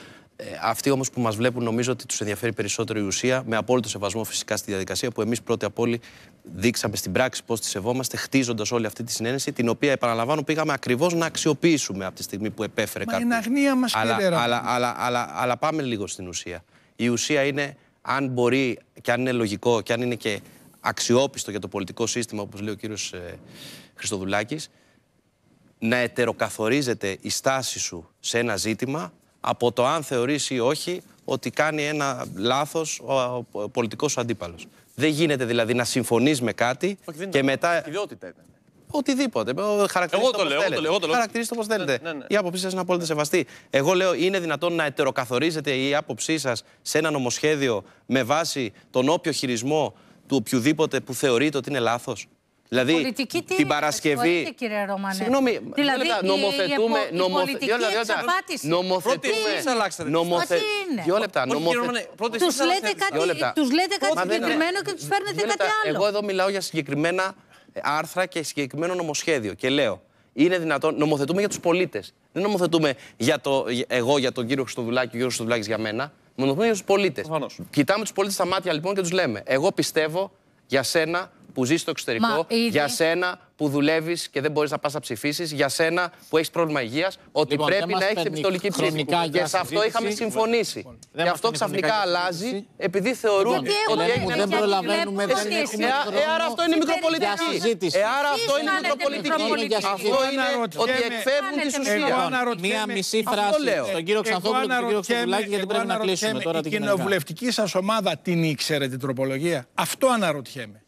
Ε, αυτοί όμως που μας βλέπουν νομίζω ότι τους ενδιαφέρει περισσότερο η ουσία, με απόλυτο σεβασμό φυσικά στη διαδικασία που εμείς πρώτοι απ' όλοι δείξαμε στην πράξη πώς τη σεβόμαστε, χτίζοντας όλη αυτή τη συνένεση, την οποία επαναλαμβάνω πήγαμε ακριβώς να αξιοποιήσουμε από τη στιγμή που επέφερε κάτι. Είναι αγνία μας αλλά, αλλά, αλλά, αλλά, αλλά πάμε λίγο στην ουσία. Η ουσία είναι αν μπορεί και αν είναι λογικό και αν είναι και αξιόπιστο για το πολιτικό σύστημα, όπως λέει ο κύριος ε, Χριστοδουλάκης, να ετεροκαθορίζεται η στάση σου σε ένα ζήτημα από το αν θεωρήσει ή όχι ότι κάνει ένα λάθος ο πολιτικό σου αντίπαλος. Δεν γίνεται δηλαδή να συμφωνείς με κάτι και μετά. Ιδιότητα ήταν. Οτιδήποτε. Ε, εγώ το, όπως θέλετε. Ναι, ναι, ναι. Η άποψή σας είναι απόλυτα σεβαστή. Εγώ λέω, είναι δυνατόν να ετεροκαθορίζεται η άποψή σας σε ένα νομοσχέδιο με βάση τον όποιο χειρισμό του οποιοδήποτε που θεωρείτε ότι είναι λάθος. Δηλαδή πολιτική την Παρασκευή. Κύριε Ρωμανέ. Συγγνώμη, δηλαδή, λεπτά, νομοθετούμε. Η, η, νομοθε... Δύο λεπτά. Νομοθετούμε. Νομοθε... Δύο λεπτά. Νομοθε... Του λέτε κάτι, τους λέτε κάτι συγκεκριμένο και τους φέρνετε κάτι άλλο. Εγώ εδώ μιλάω για συγκεκριμένα άρθρα και συγκεκριμένο νομοσχέδιο. Και λέω, είναι δυνατόν. Νομοθετούμε για τους πολίτες. Δεν νομοθετούμε για το, εγώ για τον κύριο Χρυστοδουλάκη και ο κύριο Χρυστοδουλάκη για μένα. Νομοθετούμε για τους πολίτες. Κοιτάμε τους πολίτες στα μάτια λοιπόν και τους λέμε, Εγώ πιστεύω για σένα που ζεις στο εξωτερικό, για σένα που δουλεύεις και δεν μπορείς να πας να ψηφίσεις, για σένα που έχεις πρόβλημα υγείας, ότι λοιπόν, πρέπει να έχεις επιστολική ψήφο. Και σε αυτό είχαμε λοιπόν, συμφωνήσει. και αυτό ξαφνικά αλλάζει επειδή θεωρούν ότι Δεν προλαβαίνουμε, δεν έχουμε ε, ε, ε, Άρα αυτό είναι μικροπολιτική. Άρα αυτό είναι μικροπολιτική. Αυτό είναι ότι εκφεύγουν τι ουσίε. Μία μισή φράση στον κύριο Ξανθόπουλο και κύριο γιατί πρέπει να κλείσουμε τώρα την Η κοινοβουλευτική σας ομάδα την ήξερε την τροπολογία. Αυτό αναρωτιέμαι.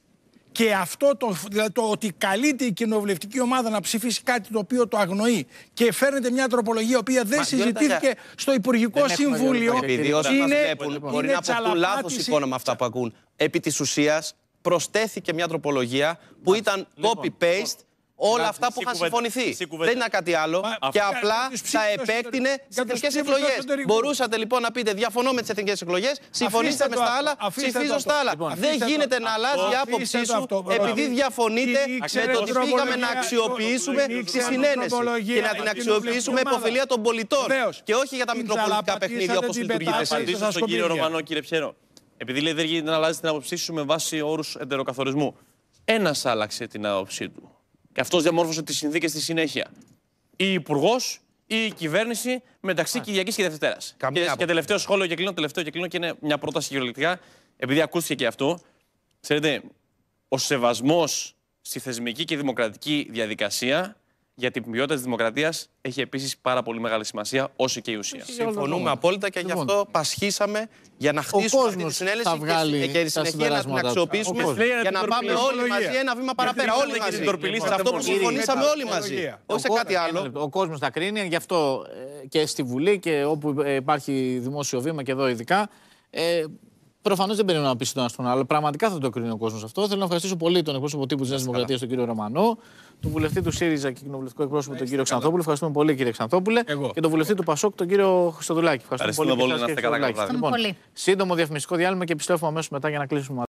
Και αυτό δηλαδή το, ότι καλείται η κοινοβουλευτική ομάδα να ψηφίσει κάτι το οποίο το αγνοεί και φέρνεται μια τροπολογία η οποία δεν συζητήθηκε στο Υπουργικό Συμβούλιο. Επειδή όσοι είναι, βλέπουν, μπορεί είναι να αποκτούν λάθο εικόνα με αυτά που ακούν. Επί της ουσίας, προστέθηκε μια τροπολογία που ήταν λοιπόν. copy-paste όλα αυτά που είχαν συμφωνηθεί. Δεν είναι κάτι άλλο. και απλά θα επέκτηνε στι εθνικέ εκλογέ. Μπορούσατε λοιπόν να πείτε: Διαφωνώ με τις εθνικές εκλογές, συμφωνήστε με στα άλλα, ψηφίζω στα άλλα. Λοιπόν, δεν γίνεται να αλλάζει η άποψή σου επειδή διαφωνείτε με το ότι πήγαμε να αξιοποιήσουμε τη συνένεση και να την αξιοποιήσουμε υποφελία των πολιτών. Και όχι για τα μικροπολιτικά παιχνίδια όπω λειτουργεί. Θα απαντήσω στον κύριο Ρωμανό, κύριε Ψέρο. Επειδή λέει δεν να αλλάζει την άποψή σου με βάση όρους εντεροκαθορισμού. Ένας άλλαξε την άποψή του και αυτός διαμόρφωσε τις συνθήκες στη συνέχεια. Ή υπουργός ή η κυβέρνηση μεταξύ Κυριακής και Δευτέρας. Και, και τελευταίο σχόλιο και κλείνω, τελευταίο και κλείνω και είναι μια πρόταση κυριολεκτικά, επειδή ακούστηκε και αυτό. Ξέρετε, ο σεβασμός στη θεσμική και δημοκρατική διαδικασία για την ποιότητα της δημοκρατίας έχει επίσης πάρα πολύ μεγάλη σημασία, όσο και η ουσία. Συμφωνούμε απόλυτα και γι' λοιπόν. αυτό πασχίσαμε για να χτίσουμε αυτή τη συνέλευση θα βγάλει και, τη συνεχεία να την αξιοποιήσουμε για να πάμε όλοι μαζί ένα βήμα παραπέρα. Όλοι μαζί. Σε αυτό που συμφωνήσαμε όλοι μαζί. Όχι σε κάτι άλλο. Ο κόσμος θα κρίνει, γι' αυτό ε, και στη Βουλή και όπου υπάρχει δημόσιο βήμα και εδώ ειδικά. Ε, Προφανώς δεν περίμενα, να πείσει τον αλλά πραγματικά θα το κρίνει ο κόσμος αυτό. Θέλω να ευχαριστήσω πολύ τον εκπρόσωπο τύπου της Νέας Δημοκρατίας, τον κύριο Ρωμανό, τον βουλευτή του ΣΥΡΙΖΑ και κοινοβουλευτικό εκπρόσωπο, τον κύριο Ξανθόπουλε. Ευχαριστούμε πολύ, κύριε Ξανθόπουλε. Και τον βουλευτή του ΠΑΣΟΚ, τον κύριο Χριστοδουλάκη. Ευχαριστούμε πολύ. πολύ Σύντομο διαφημιστικό διάλειμμα και επιστρέφουμε αμέσως μετά για να κλείσουμε.